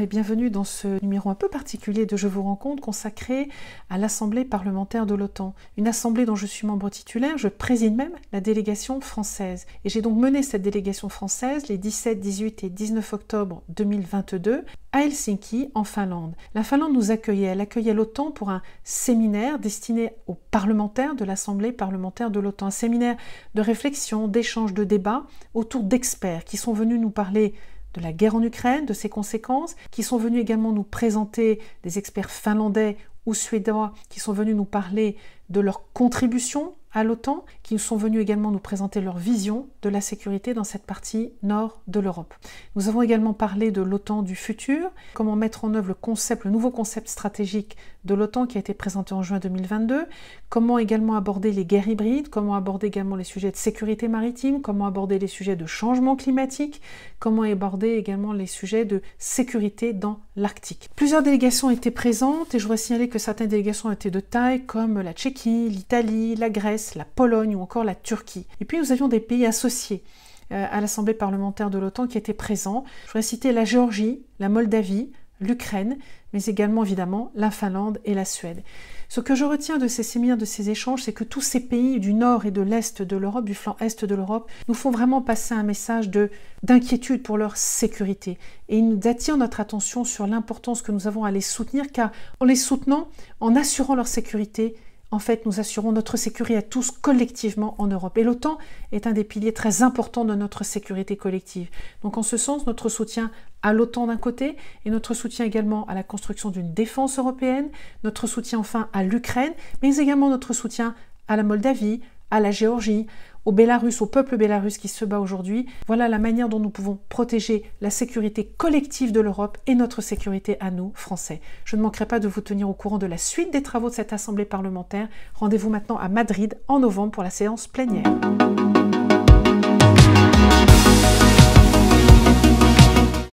et bienvenue dans ce numéro un peu particulier de Je vous rencontre consacré à l'Assemblée parlementaire de l'OTAN, une assemblée dont je suis membre titulaire, je préside même la délégation française. Et j'ai donc mené cette délégation française les 17, 18 et 19 octobre 2022 à Helsinki, en Finlande. La Finlande nous accueillait, elle accueillait l'OTAN pour un séminaire destiné aux parlementaires de l'Assemblée parlementaire de l'OTAN, un séminaire de réflexion, d'échange, de débat autour d'experts qui sont venus nous parler de la guerre en Ukraine, de ses conséquences, qui sont venus également nous présenter des experts finlandais ou suédois qui sont venus nous parler de leur contribution à l'OTAN qui sont venus également nous présenter leur vision de la sécurité dans cette partie nord de l'Europe. Nous avons également parlé de l'OTAN du futur, comment mettre en œuvre le concept, le nouveau concept stratégique de l'OTAN qui a été présenté en juin 2022, comment également aborder les guerres hybrides, comment aborder également les sujets de sécurité maritime, comment aborder les sujets de changement climatique, comment aborder également les sujets de sécurité dans l'Arctique. Plusieurs délégations étaient présentes et je voudrais signaler que certaines délégations étaient de taille comme la Tchéquie, l'Italie, la Grèce, la Pologne, ou encore la Turquie. Et puis nous avions des pays associés euh, à l'Assemblée parlementaire de l'OTAN qui étaient présents. Je voudrais citer la Géorgie, la Moldavie, l'Ukraine, mais également évidemment la Finlande et la Suède. Ce que je retiens de ces séminaires, de ces échanges, c'est que tous ces pays du nord et de l'est de l'Europe, du flanc est de l'Europe, nous font vraiment passer un message d'inquiétude pour leur sécurité. Et ils nous attirent notre attention sur l'importance que nous avons à les soutenir, car en les soutenant, en assurant leur sécurité, en fait, nous assurons notre sécurité à tous collectivement en Europe. Et l'OTAN est un des piliers très importants de notre sécurité collective. Donc en ce sens, notre soutien à l'OTAN d'un côté et notre soutien également à la construction d'une défense européenne, notre soutien enfin à l'Ukraine, mais également notre soutien à la Moldavie, à la Géorgie, au Bélarus, au peuple bélarus qui se bat aujourd'hui. Voilà la manière dont nous pouvons protéger la sécurité collective de l'Europe et notre sécurité à nous, Français. Je ne manquerai pas de vous tenir au courant de la suite des travaux de cette Assemblée parlementaire. Rendez-vous maintenant à Madrid en novembre pour la séance plénière.